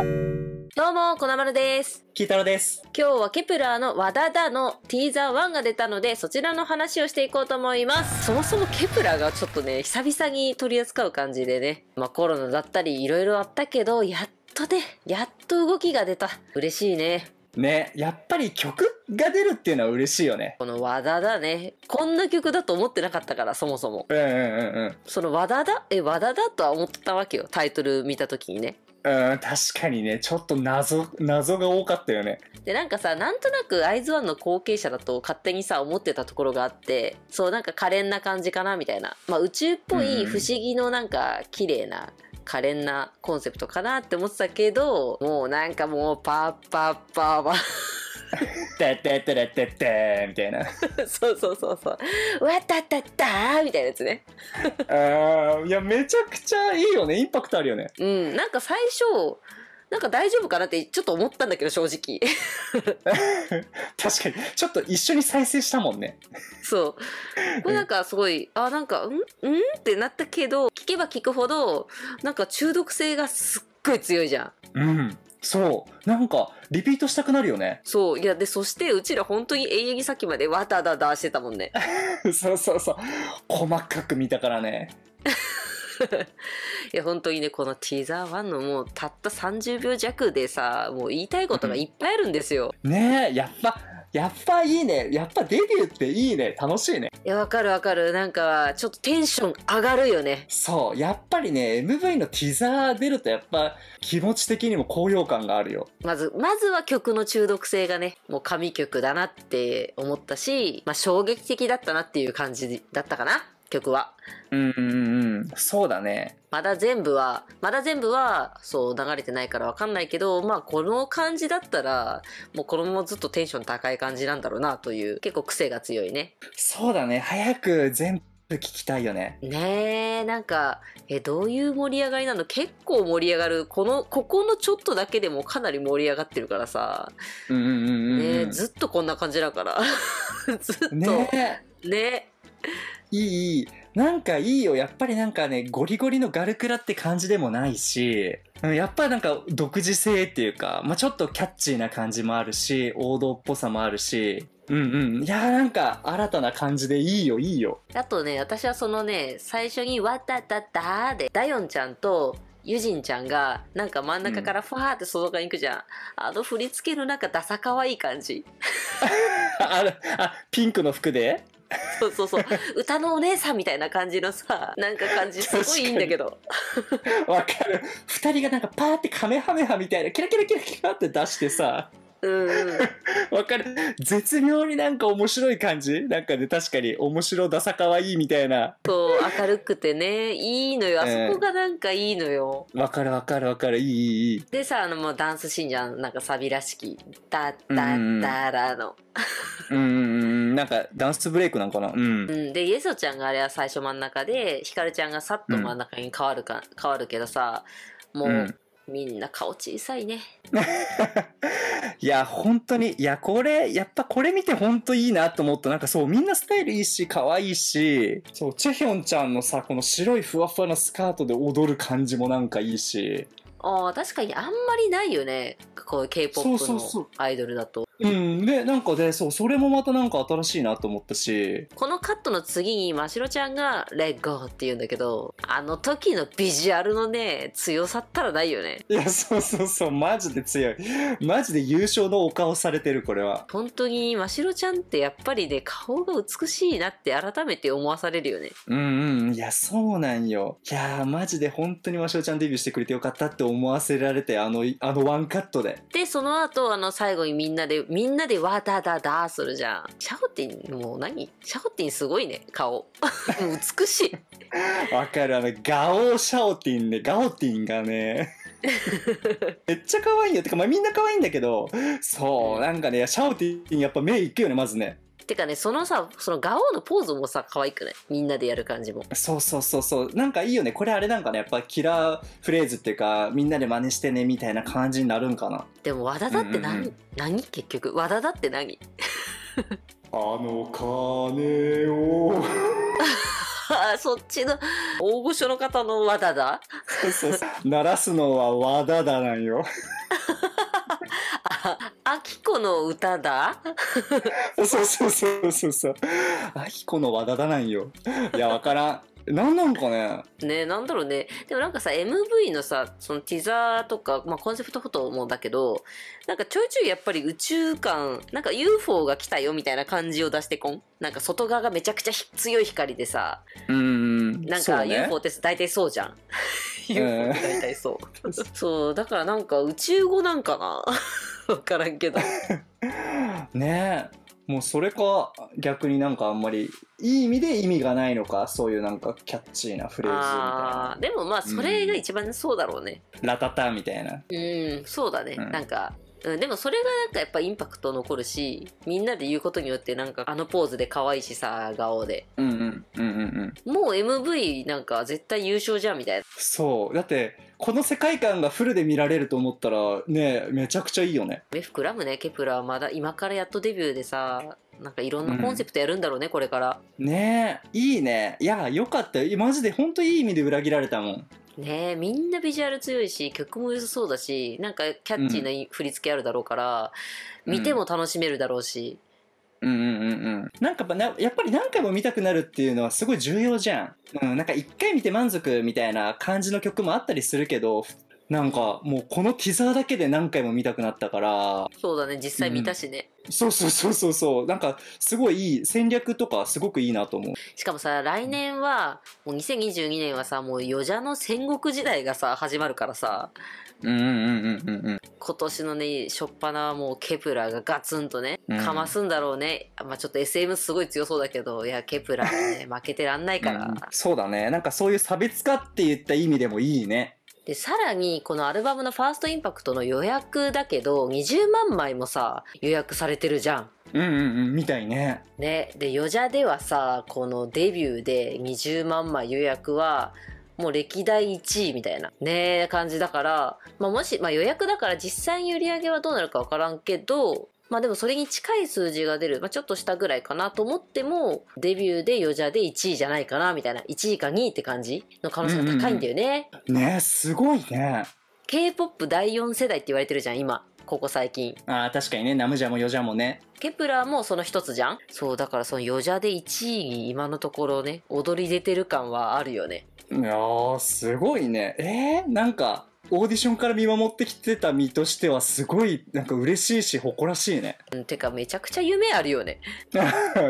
どうも、こなまるです。キーたロです。今日はケプラーの和田だのティーザー1が出たので、そちらの話をしていこうと思います。そもそもケプラーがちょっとね、久々に取り扱う感じでね、まあコロナだったりいろいろあったけど、やっとね、やっと動きが出た。嬉しいね。ね、やっぱり曲が出るっていうのは嬉しいよね。この和田だね。こんな曲だと思ってなかったから、そもそも。うんうんうんうん。その和田だえ、和田だとは思ったわけよ。タイトル見た時にね。うん確かにねちょっと謎謎が多かったよねでなんかさなんとなく izone の後継者だと勝手にさ思ってたところがあってそうなんか可憐な感じかなみたいな、まあ、宇宙っぽい不思議のなんか綺麗な、可憐なコンセプトかなって思ってたけどもうなんかもうパッパッパーパッ。てってってれっててみたいなそうそうそうそうわたたたみたいなやつねあいやめちゃくちゃいいよねインパクトあるよねうんなんか最初なんか大丈夫かなってちょっと思ったんだけど正直確かにちょっと一緒に再生したもんねそうこれなんかすごい、うん、あなんかうんうんってなったけど聞けば聞くほどなんか中毒性がすっごい強いじゃんうんそうなんかリピートしたくなるよねそういやでそしてうちら本当に永遠にさっきまでわだだだしてたもんね そうそうそう細かく見たからね いや本当にねこのティーザー1のもうたった30秒弱でさもう言いたいことがいっぱいあるんですよ、ねえやっぱやっぱいいねやっぱデビューっていいね楽しいねいやわかるわかるなんかちょっとテンション上がるよねそうやっぱりね MV のティザー出るとやっぱ気持ち的にも高揚感があるよまずまずは曲の中毒性がねもう神曲だなって思ったし、まあ、衝撃的だったなっていう感じだったかな曲は。うんうんうん。そうだね。まだ全部は、まだ全部は、そう、流れてないからわかんないけど、まあ、この感じだったら、もうこのままずっとテンション高い感じなんだろうな、という、結構癖が強いね。そうだね。早く全部聞きたいよね。ねえ、なんか、え、どういう盛り上がりなの結構盛り上がる。この、ここのちょっとだけでもかなり盛り上がってるからさ。うんうんうん、うん、ねずっとこんな感じだから。ずっと。ねねいい、なんかいいよ。やっぱりなんかね、ゴリゴリのガルクラって感じでもないし、やっぱりなんか独自性っていうか、まあ、ちょっとキャッチーな感じもあるし、王道っぽさもあるし、うんうん。いやなんか新たな感じでいいよ、いいよ。あとね、私はそのね、最初にわたたたで、ダヨンちゃんと、ユジンちゃんが、なんか真ん中からファーって外側に行くじゃん。うん、あの振り付けのなんかダサ可愛い感じ。あ、あ、ピンクの服で そうそうそう。歌のお姉さんみたいな感じのさ、なんか感じ、すごいいいんだけど。わかる。二人がなんかパーってカメハメハみたいな、キラキラキラキラって出してさ、わかる。絶妙になんか面白い感じなんかね、確かに面白ダサかわいいみたいな。そう、明るくてね、いいのよ。あそこがなんかいいのよ。わ、かるわかるわかる。いいいいいい。でさ、あのもうダンスシーンじゃん。なんかサビらしき。ダッダッダラの。うん、うん、なんかダンスブレイクなんかな。うん。うん、で、イエソちゃんがあれは最初真ん中で、ヒカルちゃんがさっと真ん中に変わるか、うん、変わるけどさ、もう、みんな顔小さいね。いや、本当に、いや、これ、やっぱこれ見て本当いいなと思った。なんかそう、みんなスタイルいいし、可愛いし、そう、チェヒョンちゃんのさ、この白いふわふわのスカートで踊る感じもなんかいいし、ああ、確かにあんまりないよね。こう K-POP のアイドルだと。そうそうそううん。で、なんかね、そう、それもまたなんか新しいなと思ったし。このカットの次に、ましろちゃんが、レッゴーって言うんだけど、あの時のビジュアルのね、強さったらないよね。いや、そうそうそう、マジで強い。マジで優勝のお顔されてる、これは。本当に、ましろちゃんってやっぱりね、顔が美しいなって改めて思わされるよね。うんうん。いや、そうなんよ。いやマジで本当にましろちゃんデビューしてくれてよかったって思わせられてあのあのワンカットででその後あの最後にみんなでみんなでわだだだするじゃんシャオティンもう何シャオティンすごいね顔 美しいわかるあのガオシャオティンねガオティンがね めっちゃ可愛いよてかまあみんな可愛いんだけどそうなんかねシャオティンやっぱ目いくよねまずねてかね、そのさ、そのガオーのポーズもさ、可愛くないみんなでやる感じも。そうそうそうそう。なんかいいよね。これあれなんかね、やっぱキラーフレーズっていうか、みんなで真似してね、みたいな感じになるんかな。でも、和田だって何、うんうん、何結局。和田だって何あの金を そっちの大御所の方の和田だ そうそう。鳴らすのは和田だなんよ。あきこの歌だ そうそうそうそうそう。あきこの和田だなんよ。いや、わからん。何なんかね。ねなんだろうね。でもなんかさ、MV のさ、そのティザーとか、まあコンセプトフォトもだけど、なんかちょいちょいやっぱり宇宙感、なんか UFO が来たよみたいな感じを出してこん。なんか外側がめちゃくちゃ強い光でさ、うん。なんか UFO って大体そうじゃん。UFO って大体そう。そう、だからなんか宇宙語なんかな。わからんけど。ねえ。もうそれか逆になんかあんまりいい意味で意味がないのかそういうなんかキャッチーなフレーズみたいなでもまあそれが一番そうだろうね、うん、ラタタみたいなうんそうだね、うん、なんかうん、でもそれがなんかやっぱインパクト残るしみんなで言うことによってなんかあのポーズで可愛いしさ顔でうんうんうんうんうんもう MV なんか絶対優勝じゃんみたいなそうだってこの世界観がフルで見られると思ったらねめちゃくちゃいいよね目膨らむねケプラまだ今からやっとデビューでさなんかいろんなコンセプトやるんだろうね、うん、これからねえいいねいやよかったよマジで本当いい意味で裏切られたもんねみんなビジュアル強いし曲も良さそうだしなんかキャッチーな振り付けあるだろうから、うん、見ても楽しめるだろうし、うんうんうんうん。なんかやっぱり何回も見たくなるっていうのはすごい重要じゃん。うん、なんか一回見て満足みたいな感じの曲もあったりするけど、なんかもうこのティザーだけで何回も見たくなったから。そうだね、実際見たしね。うん、そうそうそうそうそう。なんかすごいいい、戦略とかすごくいいなと思う。しかもさ、来年は、もう2022年はさ、もう余者の戦国時代がさ、始まるからさ、今年のね、初っぱなはもうケプラーがガツンとね、かますんだろうね。まあちょっと SM すごい強そうだけど、いや、ケプラーね、負けてらんないから、うん。そうだね。なんかそういう差別化っていった意味でもいいね。で、さらに、このアルバムのファーストインパクトの予約だけど、20万枚もさ、予約されてるじゃん。うんうんうん、みたいね。ね。で、ヨジャではさ、このデビューで20万枚予約は、もう歴代1位みたいなね感じだから、まあ、もし、まあ、予約だから実際に売り上げはどうなるか分からんけどまあでもそれに近い数字が出る、まあ、ちょっと下ぐらいかなと思っても、デビューで余者で1位じゃないかな、みたいな、1位か2位って感じの可能性が高いんだよね。うんうん、ねすごいね。K-POP 第4世代って言われてるじゃん、今。ここ最近。あ確かにね、ナムジャも余ジもね。ケプラーもその一つじゃんそう、だからその余ジで1位に今のところね、踊り出てる感はあるよね。いやー、すごいね。えー、なんか、オーディションから見守ってきてた身としてはすごいなんか嬉しいし誇らしいね。うん、てかめちゃくちゃ夢あるよね。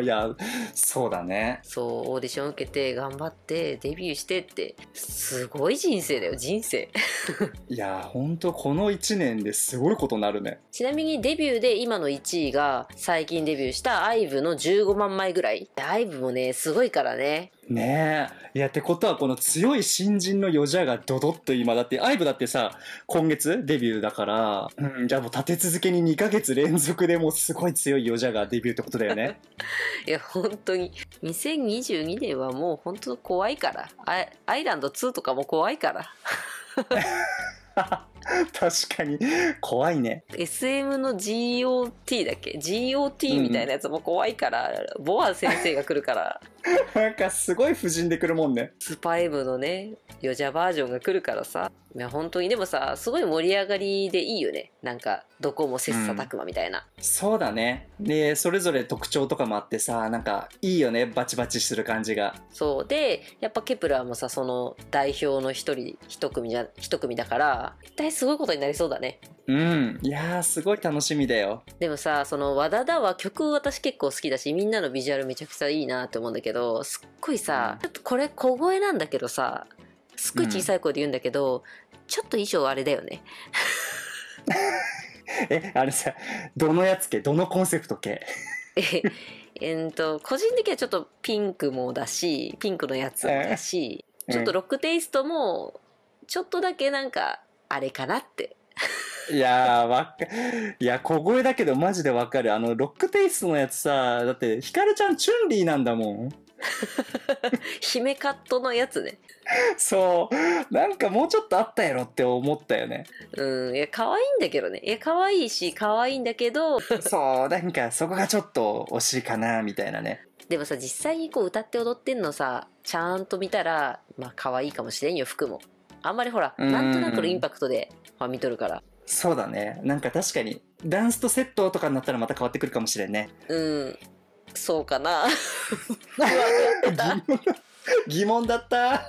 いやそうだね。そうオーディション受けて頑張ってデビューしてってすごい人生だよ人生。いやほんとこの1年ですごいことになるね。ちなみにデビューで今の1位が最近デビューした IVE の15万枚ぐらい。IVE もねすごいからねねえ。いや、ってことは、この強い新人のヨジャがドドッと今、だって、アイブだってさ、今月デビューだから、うん、じゃあもう立て続けに2ヶ月連続でもうすごい強いヨジャがデビューってことだよね。いや、本当に。2022年はもう本当怖いから。アイランド2とかも怖いから。確かに怖いね SM の GOT だっけ GOT みたいなやつも怖いから、うん、ボア先生が来るから なんかすごい婦人で来るもんねスパイムのねヨジャバージョンが来るからさいや本当にでもさすごい盛り上がりでいいよねなんかどこも切磋琢磨みたいな、うん、そうだねでそれぞれ特徴とかもあってさなんかいいよねバチバチする感じがそうでやっぱケプラーもさその代表の一人一組じゃ一組だから一体すごいことになりそうだねうんいやすごい楽しみだよでもさその「和田だ」は曲私結構好きだしみんなのビジュアルめちゃくちゃいいなって思うんだけどすっごいさ、ちょっとこれ小声なんだけどさすっごい小さい声で言うんだけど、うん、ちょっと衣装あれだよね えあれさどのやつけどのコンセプト系えー、っと個人的にはちょっとピンクもだしピンクのやつもだし、えー、ちょっとロックテイストもちょっとだけなんかあれかなって。いやー、わか、いや、小声だけどマジでわかる。あの、ロックテイストのやつさ、だって、ヒカルちゃんチュンリーなんだもん。姫カットのやつね。そう。なんかもうちょっとあったやろって思ったよね。うん。いや、可愛いんだけどね。いや、可愛いし、可愛いんだけど。そう、なんかそこがちょっと惜しいかな、みたいなね。でもさ、実際にこう歌って踊ってんのさ、ちゃんと見たら、まあ可愛いかもしれんよ、服も。あんまりほら、なんとなくのインパクトで、まあ見とるから。そうだね。なんか確かに、ダンスとセットとかになったらまた変わってくるかもしれんね。うん。そうかな。疑問だった。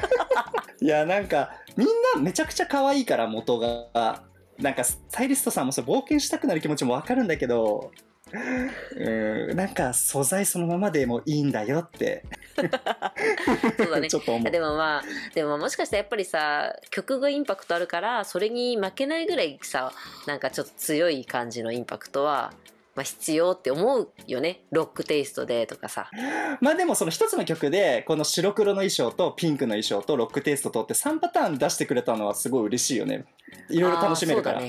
いや、なんか、みんなめちゃくちゃ可愛いから、元が。なんか、スタイリストさんもそれ冒険したくなる気持ちもわかるんだけど、うんなんか素材そのままでもいいんだよってそうだね ちょっと思うでもまあでももしかしたらやっぱりさ曲がインパクトあるからそれに負けないぐらいさなんかちょっと強い感じのインパクトはまあ、必要って思うよねロックテイストでとかさ まあでもその一つの曲でこの白黒の衣装とピンクの衣装とロックテイストとって3パターン出してくれたのはすごい嬉しいよねいろいろ楽しめるから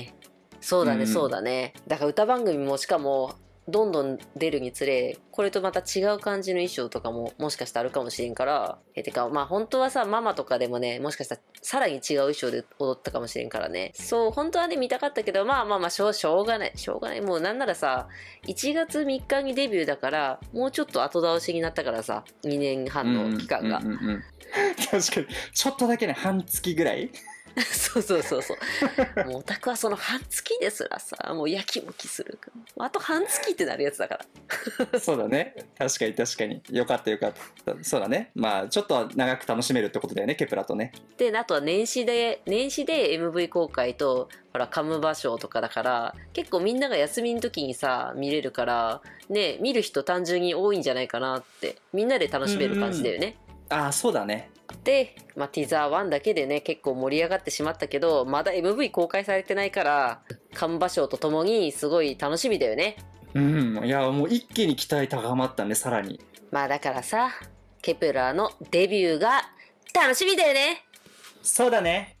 そうだねそうだね、うん、だから歌番組もしかもどんどん出るにつれ、これとまた違う感じの衣装とかももしかしたらあるかもしれんから、え、てか、まあ本当はさ、ママとかでもね、もしかしたらさらに違う衣装で踊ったかもしれんからね。そう、本当はね、見たかったけど、まあまあまあ、しょう、しょうがない。しょうがない。もうなんならさ、1月3日にデビューだから、もうちょっと後倒しになったからさ、2年半の期間が。確かに、ちょっとだけね、半月ぐらい そうそうそうそう。もうオタクはその半月ですらさ、もうやきもきする。あと半月ってなるやつだから。そうだね。確かに確かに。よかったよかった。そうだね。まあ、ちょっと長く楽しめるってことだよね、ケプラとね。で、あとは年始で、年始で MV 公開と、ほら、カムバーとかだから、結構みんなが休みの時にさ、見れるから、ね、見る人単純に多いんじゃないかなって、みんなで楽しめる感じだよね。うんうん、ああ、そうだね。で、、まあ、ティザー1だけでね、結構盛り上がってしまったけど、まだ MV 公開されてないから、カン場賞とともにすごい楽しみだよね。うん、いや、もう一気に期待高まったね、さらに。まあだからさ、ケプラーのデビューが楽しみだよねそうだね。